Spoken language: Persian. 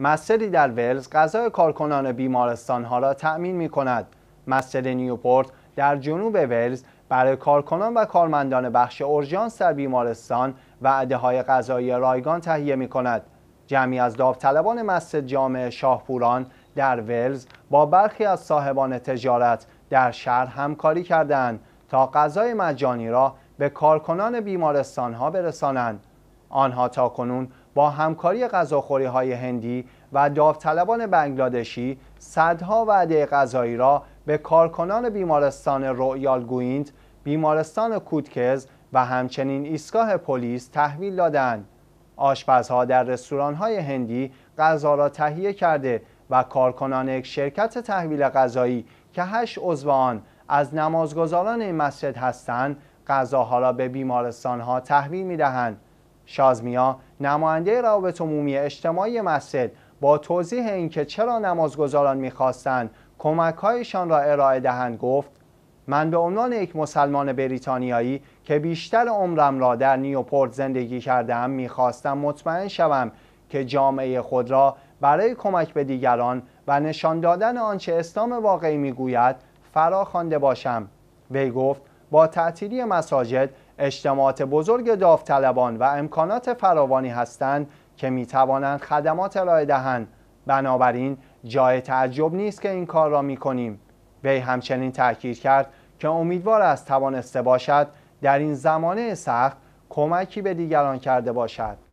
مسجدی در ولز غذای کارکنان بیمارستان ها را تأمین می کند. مسجد نیوپورت در جنوب ولز برای کارکنان و کارمندان بخش اورژانس در بیمارستان و های غذایی رایگان تهیه می کند. جمعی از داوطلبان مسجد جامع شاهپوران در ولز با برخی از صاحبان تجارت در شهر همکاری کردند تا غذای مجانی را به کارکنان بیمارستان ها برسانند. آنها تاکنون با همکاری غذاخوری های هندی و داوطلبان بنگلادشی صدها وعده غذایی را به کارکنان بیمارستان رویال گویند، بیمارستان کودکز و همچنین ایستگاه پلیس تحویل دادند. آشپزها در های هندی غذا را تهیه کرده و کارکنان یک شرکت تحویل غذایی که هشت عضو آن از نمازگزاران این مسجد هستند غذاها را به بیمارستان ها تحویل دهند. شازمیا نماینده روابط عمومی اجتماعی مسجد با توضیح اینکه چرا نمازگزاران میخواستند کمکهایشان را ارائه دهند گفت من به عنوان یک مسلمان بریتانیایی که بیشتر عمرم را در نیوپورت زندگی کردم میخواستم مطمئن شوم که جامعه خود را برای کمک به دیگران و نشان دادن آنچه اسلام واقعی میگوید فرا خوانده باشم وی گفت با تعطیلی مساجد اجتماعات بزرگ داوطلبان و امکانات فراوانی هستند که می توانند خدمات ارائه دهند بنابراین جای تعجب نیست که این کار را می کنیم وی همچنین تاکید کرد که امیدوار است توانسته باشد در این زمانه سخت کمکی به دیگران کرده باشد